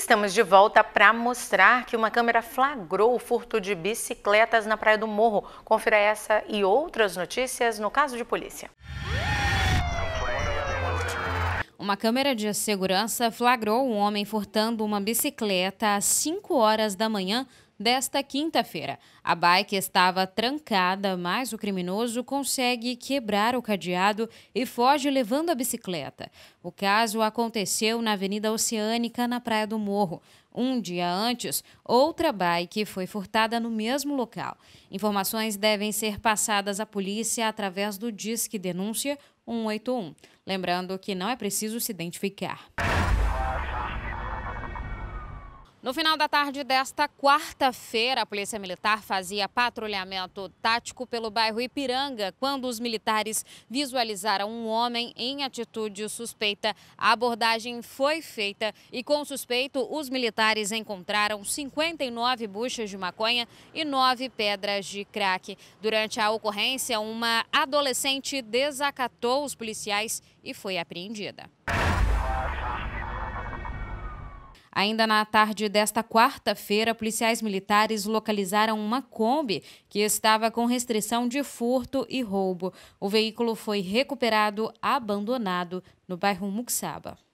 Estamos de volta para mostrar que uma câmera flagrou o furto de bicicletas na Praia do Morro. Confira essa e outras notícias no caso de polícia. Uma câmera de segurança flagrou um homem furtando uma bicicleta às 5 horas da manhã desta quinta-feira. A bike estava trancada, mas o criminoso consegue quebrar o cadeado e foge levando a bicicleta. O caso aconteceu na Avenida Oceânica, na Praia do Morro. Um dia antes, outra bike foi furtada no mesmo local. Informações devem ser passadas à polícia através do Disque Denúncia 181. Lembrando que não é preciso se identificar. No final da tarde desta quarta-feira, a Polícia Militar fazia patrulhamento tático pelo bairro Ipiranga, quando os militares visualizaram um homem em atitude suspeita. A abordagem foi feita e, com o suspeito, os militares encontraram 59 buchas de maconha e 9 pedras de crack. Durante a ocorrência, uma adolescente desacatou os policiais e foi apreendida. Ainda na tarde desta quarta-feira, policiais militares localizaram uma Kombi que estava com restrição de furto e roubo. O veículo foi recuperado abandonado no bairro Muxaba.